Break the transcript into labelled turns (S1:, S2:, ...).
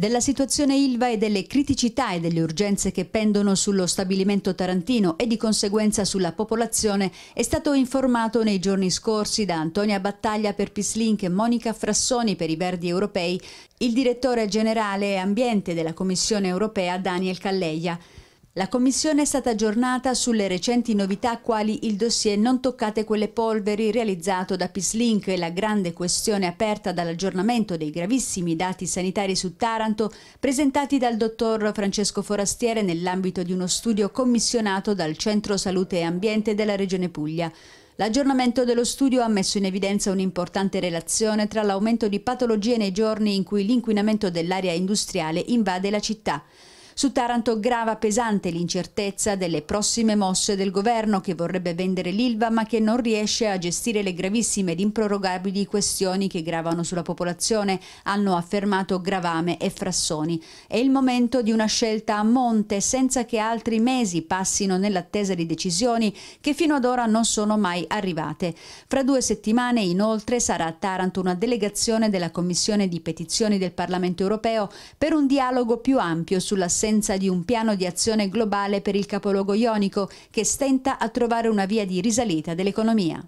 S1: Della situazione Ilva e delle criticità e delle urgenze che pendono sullo stabilimento tarantino e di conseguenza sulla popolazione è stato informato nei giorni scorsi da Antonia Battaglia per Pislink e Monica Frassoni per i Verdi Europei il direttore generale ambiente della Commissione Europea Daniel Calleia. La commissione è stata aggiornata sulle recenti novità quali il dossier Non toccate quelle polveri realizzato da Pislink e la grande questione aperta dall'aggiornamento dei gravissimi dati sanitari su Taranto presentati dal dottor Francesco Forastiere nell'ambito di uno studio commissionato dal Centro Salute e Ambiente della Regione Puglia. L'aggiornamento dello studio ha messo in evidenza un'importante relazione tra l'aumento di patologie nei giorni in cui l'inquinamento dell'area industriale invade la città. Su Taranto grava pesante l'incertezza delle prossime mosse del governo che vorrebbe vendere l'Ilva ma che non riesce a gestire le gravissime ed improrogabili questioni che gravano sulla popolazione, hanno affermato Gravame e Frassoni. È il momento di una scelta a monte senza che altri mesi passino nell'attesa di decisioni che fino ad ora non sono mai arrivate. Fra due settimane inoltre sarà a Taranto una delegazione della Commissione di Petizioni del Parlamento Europeo per un dialogo più ampio sulla sull'assenza l'assenza di un piano di azione globale per il capoluogo ionico che stenta a trovare una via di risalita dell'economia.